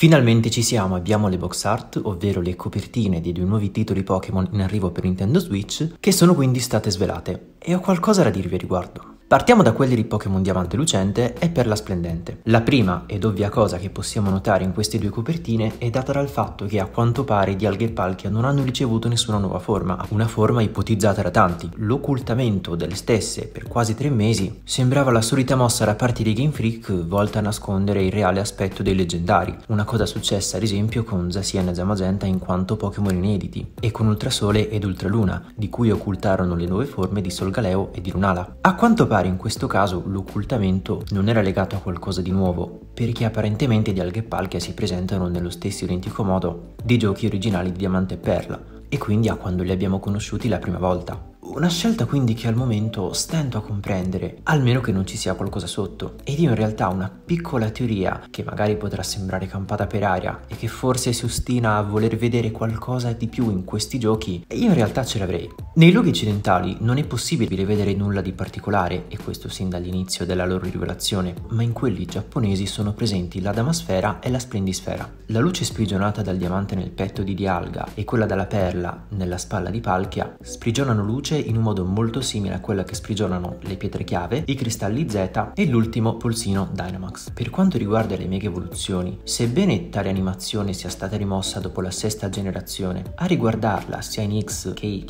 Finalmente ci siamo, abbiamo le box art, ovvero le copertine dei due nuovi titoli Pokémon in arrivo per Nintendo Switch, che sono quindi state svelate. E ho qualcosa da dirvi a riguardo. Partiamo da quelli di Pokémon Diamante Lucente e Perla Splendente. La prima ed ovvia cosa che possiamo notare in queste due copertine è data dal fatto che a quanto pare di Alga e Palkia non hanno ricevuto nessuna nuova forma, una forma ipotizzata da tanti. L'occultamento delle stesse per quasi tre mesi sembrava la solita mossa da parte dei Game Freak volta a nascondere il reale aspetto dei leggendari, una cosa successa ad esempio con Zacian e Zamagenta in quanto Pokémon inediti, e con Ultrasole ed Ultraluna, di cui occultarono le nuove forme di Solgaleo e di Lunala. A quanto pare particolare in questo caso l'occultamento non era legato a qualcosa di nuovo, perché apparentemente gli alghe palche si presentano nello stesso identico modo dei giochi originali di Diamante e Perla, e quindi a quando li abbiamo conosciuti la prima volta. Una scelta quindi che al momento stento a comprendere, almeno che non ci sia qualcosa sotto. Ed io in realtà una piccola teoria, che magari potrà sembrare campata per aria e che forse si ostina a voler vedere qualcosa di più in questi giochi, io in realtà ce l'avrei. Nei luoghi occidentali non è possibile vedere nulla di particolare, e questo sin dall'inizio della loro rivelazione, ma in quelli giapponesi sono presenti la damasfera e la splendisfera. La luce sprigionata dal diamante nel petto di Dialga e quella dalla perla nella spalla di Palchia sprigionano luce in un modo molto simile a quella che sprigionano le pietre chiave, i cristalli Z e l'ultimo polsino Dynamax. Per quanto riguarda le mega evoluzioni, sebbene tale animazione sia stata rimossa dopo la sesta generazione, a riguardarla sia in X che Y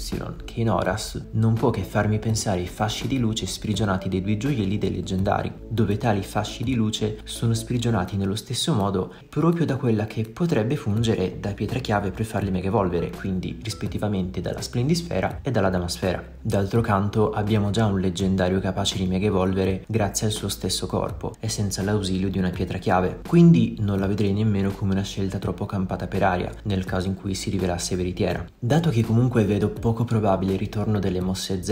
che in Horas non può che farmi pensare ai fasci di luce sprigionati dai due gioielli dei leggendari, dove tali fasci di luce sono sprigionati nello stesso modo proprio da quella che potrebbe fungere da pietra chiave per farli mega evolvere, quindi rispettivamente dalla splendisfera e dalla damasfera energia. D'altro canto abbiamo già un leggendario capace di mega evolvere grazie al suo stesso corpo e senza l'ausilio di una pietra chiave, quindi non la vedrei nemmeno come una scelta troppo campata per aria nel caso in cui si rivelasse veritiera. Dato che comunque vedo poco probabile il ritorno delle mosse Z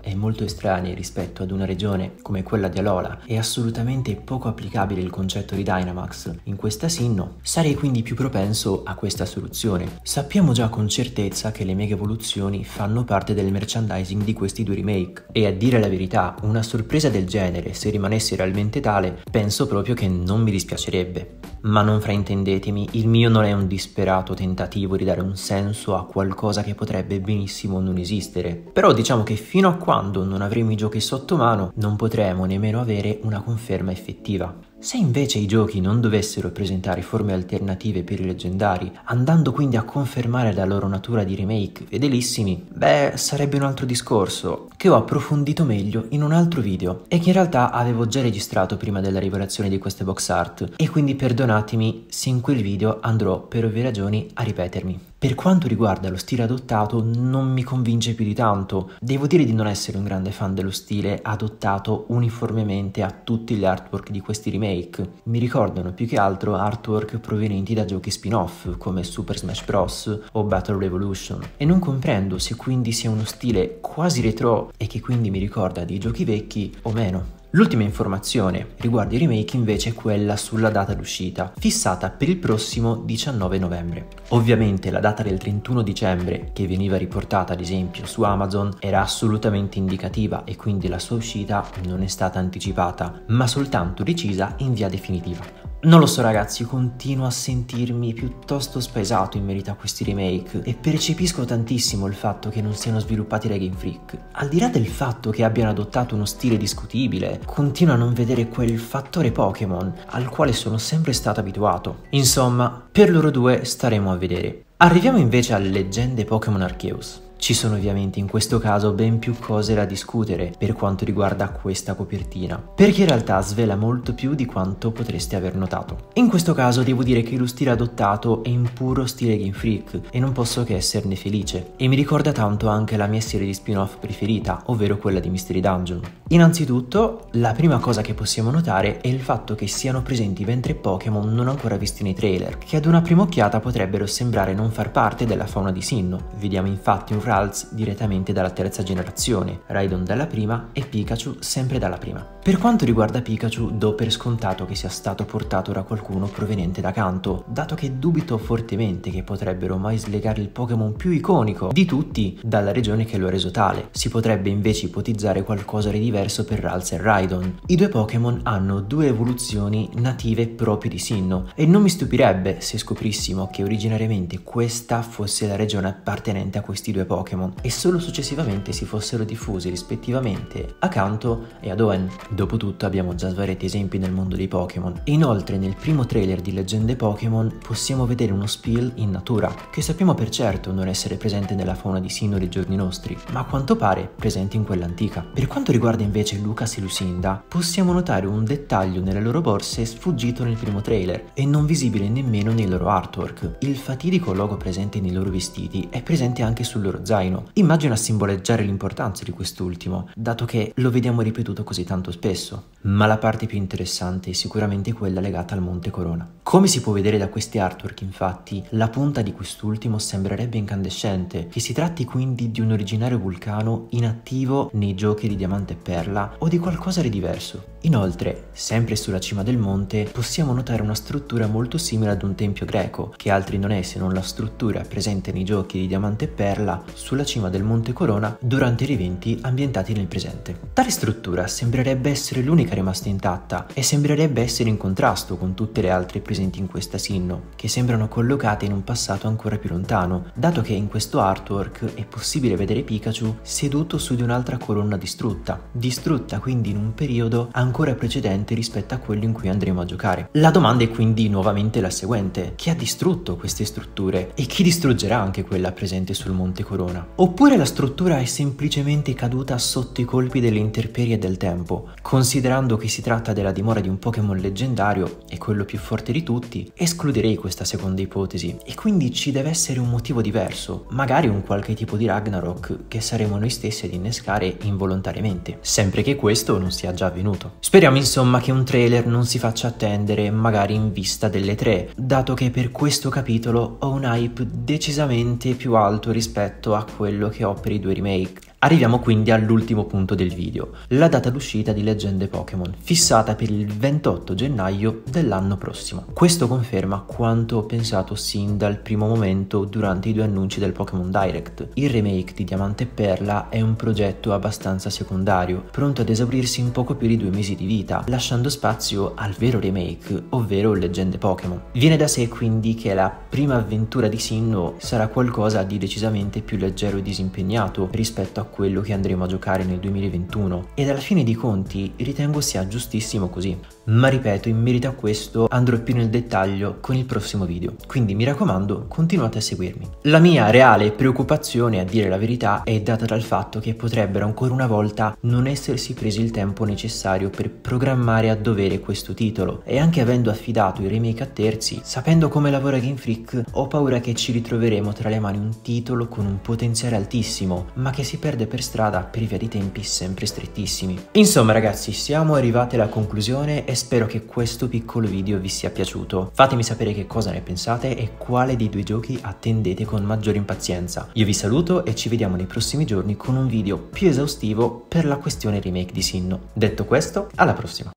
e molto estranee rispetto ad una regione come quella di Alola, è assolutamente poco applicabile il concetto di Dynamax in questa sinno, sarei quindi più propenso a questa soluzione. Sappiamo già con certezza che le mega evoluzioni fanno parte del merchandising merchandising di questi due remake. E a dire la verità, una sorpresa del genere, se rimanesse realmente tale, penso proprio che non mi dispiacerebbe. Ma non fraintendetemi, il mio non è un disperato tentativo di dare un senso a qualcosa che potrebbe benissimo non esistere. Però diciamo che fino a quando non avremo i giochi sotto mano, non potremo nemmeno avere una conferma effettiva. Se invece i giochi non dovessero presentare forme alternative per i leggendari, andando quindi a confermare la loro natura di remake fedelissimi, beh, sarebbe un altro discorso, che ho approfondito meglio in un altro video e che in realtà avevo già registrato prima della rivelazione di queste box art, e quindi perdonatemi se in quel video andrò per ovvie ragioni a ripetermi. Per quanto riguarda lo stile adottato, non mi convince più di tanto. Devo dire di non essere un grande fan dello stile adottato uniformemente a tutti gli artwork di questi remake. Mi ricordano più che altro artwork provenienti da giochi spin-off come Super Smash Bros. o Battle Revolution. E non comprendo se quindi sia uno stile quasi retro e che quindi mi ricorda dei giochi vecchi o meno. L'ultima informazione riguardo i remake invece è quella sulla data d'uscita, fissata per il prossimo 19 novembre. Ovviamente la data del 31 dicembre, che veniva riportata ad esempio su Amazon, era assolutamente indicativa e quindi la sua uscita non è stata anticipata, ma soltanto decisa in via definitiva. Non lo so ragazzi, continuo a sentirmi piuttosto spesato in merito a questi remake e percepisco tantissimo il fatto che non siano sviluppati da Game Freak. Al di là del fatto che abbiano adottato uno stile discutibile, continuo a non vedere quel fattore Pokémon al quale sono sempre stato abituato. Insomma, per loro due staremo a vedere. Arriviamo invece alle leggende Pokémon Arceus. Ci sono ovviamente in questo caso ben più cose da discutere per quanto riguarda questa copertina, perché in realtà svela molto più di quanto potreste aver notato. In questo caso devo dire che lo stile adottato è in puro stile Game Freak e non posso che esserne felice, e mi ricorda tanto anche la mia serie di spin-off preferita, ovvero quella di Mystery Dungeon. Innanzitutto, la prima cosa che possiamo notare è il fatto che siano presenti ben tre Pokémon non ancora visti nei trailer, che ad una prima occhiata potrebbero sembrare non far parte della fauna di Sinnoh. Vediamo infatti un Kralls direttamente dalla terza generazione, Raidon dalla prima e Pikachu sempre dalla prima. Per quanto riguarda Pikachu, do per scontato che sia stato portato da qualcuno proveniente da Kanto, dato che dubito fortemente che potrebbero mai slegare il Pokémon più iconico di tutti dalla regione che lo ha reso tale. Si potrebbe invece ipotizzare qualcosa di diverso per Ralts e Raidon. I due Pokémon hanno due evoluzioni native proprio di Sinnoh e non mi stupirebbe se scoprissimo che originariamente questa fosse la regione appartenente a questi due Pokémon Pokémon e solo successivamente si fossero diffusi rispettivamente a Kanto e ad Owen. Dopotutto abbiamo già svariati esempi nel mondo dei Pokémon e inoltre nel primo trailer di Leggende Pokémon possiamo vedere uno spill in natura, che sappiamo per certo non essere presente nella fauna di Sinnoh dei giorni nostri, ma a quanto pare presente in quella antica. Per quanto riguarda invece Lucas e Lucinda, possiamo notare un dettaglio nelle loro borse sfuggito nel primo trailer e non visibile nemmeno nei loro artwork. Il fatidico logo presente nei loro vestiti è presente anche sul loro zaino zaino, a simboleggiare l'importanza di quest'ultimo, dato che lo vediamo ripetuto così tanto spesso. Ma la parte più interessante è sicuramente quella legata al Monte Corona. Come si può vedere da questi artwork, infatti, la punta di quest'ultimo sembrerebbe incandescente, che si tratti quindi di un originario vulcano inattivo nei giochi di diamante e perla o di qualcosa di diverso. Inoltre, sempre sulla cima del monte, possiamo notare una struttura molto simile ad un tempio greco, che altri non è se non la struttura presente nei giochi di Diamante e Perla sulla cima del Monte Corona durante gli eventi ambientati nel presente. Tale struttura sembrerebbe essere l'unica rimasta intatta e sembrerebbe essere in contrasto con tutte le altre presenti in questa Sinno, che sembrano collocate in un passato ancora più lontano, dato che in questo artwork è possibile vedere Pikachu seduto su di un'altra colonna distrutta, distrutta quindi in un periodo ancora ancora precedente rispetto a quello in cui andremo a giocare. La domanda è quindi nuovamente la seguente, chi ha distrutto queste strutture e chi distruggerà anche quella presente sul Monte Corona? Oppure la struttura è semplicemente caduta sotto i colpi delle interperie del tempo, considerando che si tratta della dimora di un Pokémon leggendario e quello più forte di tutti, escluderei questa seconda ipotesi e quindi ci deve essere un motivo diverso, magari un qualche tipo di Ragnarok che saremo noi stessi ad innescare involontariamente, sempre che questo non sia già avvenuto. Speriamo insomma che un trailer non si faccia attendere, magari in vista delle tre, dato che per questo capitolo ho un hype decisamente più alto rispetto a quello che ho per i due remake. Arriviamo quindi all'ultimo punto del video, la data d'uscita di Leggende Pokémon, fissata per il 28 gennaio dell'anno prossimo. Questo conferma quanto ho pensato sin dal primo momento durante i due annunci del Pokémon Direct. Il remake di Diamante e Perla è un progetto abbastanza secondario, pronto ad esaurirsi in poco più di due mesi di vita, lasciando spazio al vero remake, ovvero Leggende Pokémon. Viene da sé quindi che la prima avventura di Sinnoh sarà qualcosa di decisamente più leggero e disimpegnato rispetto a quello che andremo a giocare nel 2021 ed alla fine dei conti ritengo sia giustissimo così. Ma ripeto, in merito a questo andrò più nel dettaglio con il prossimo video, quindi mi raccomando continuate a seguirmi. La mia reale preoccupazione, a dire la verità, è data dal fatto che potrebbero ancora una volta non essersi presi il tempo necessario per programmare a dovere questo titolo e anche avendo affidato i remake a terzi, sapendo come lavora Game Freak, ho paura che ci ritroveremo tra le mani un titolo con un potenziale altissimo, ma che si perde perde per strada per via di tempi sempre strettissimi. Insomma ragazzi siamo arrivati alla conclusione e spero che questo piccolo video vi sia piaciuto. Fatemi sapere che cosa ne pensate e quale dei due giochi attendete con maggiore impazienza. Io vi saluto e ci vediamo nei prossimi giorni con un video più esaustivo per la questione remake di Sinnoh. Detto questo, alla prossima!